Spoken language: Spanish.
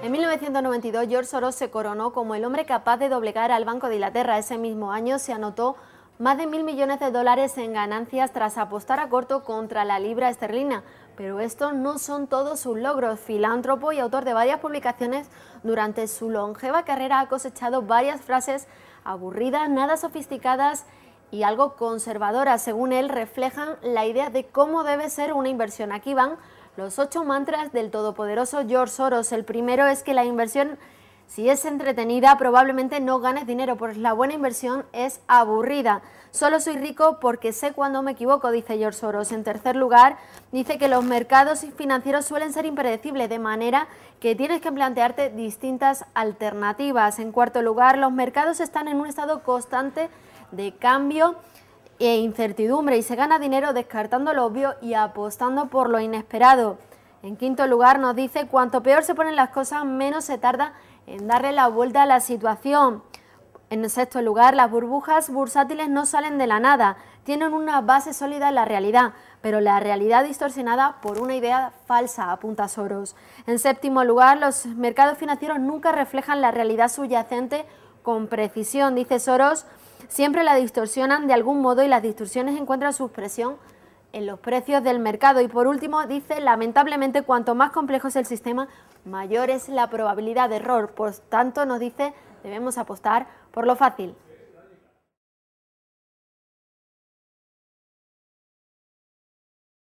En 1992, George Soros se coronó como el hombre capaz de doblegar al Banco de Inglaterra. Ese mismo año se anotó más de mil millones de dólares en ganancias tras apostar a corto contra la libra esterlina. Pero esto no son todos sus logros. Filántropo y autor de varias publicaciones, durante su longeva carrera ha cosechado varias frases aburridas, nada sofisticadas y algo conservadora, según él, reflejan la idea de cómo debe ser una inversión. Aquí van los ocho mantras del todopoderoso George Soros. El primero es que la inversión, si es entretenida, probablemente no ganes dinero, pues la buena inversión es aburrida. Solo soy rico porque sé cuándo me equivoco, dice George Soros. En tercer lugar, dice que los mercados financieros suelen ser impredecibles, de manera que tienes que plantearte distintas alternativas. En cuarto lugar, los mercados están en un estado constante de cambio e incertidumbre y se gana dinero descartando lo obvio y apostando por lo inesperado. En quinto lugar nos dice, cuanto peor se ponen las cosas, menos se tarda en darle la vuelta a la situación. En sexto lugar, las burbujas bursátiles no salen de la nada, tienen una base sólida en la realidad, pero la realidad distorsionada por una idea falsa, apunta Soros. En séptimo lugar, los mercados financieros nunca reflejan la realidad subyacente con precisión, dice Soros, siempre la distorsionan de algún modo y las distorsiones encuentran su expresión en los precios del mercado. Y por último, dice, lamentablemente, cuanto más complejo es el sistema, mayor es la probabilidad de error. Por tanto, nos dice, debemos apostar por lo fácil.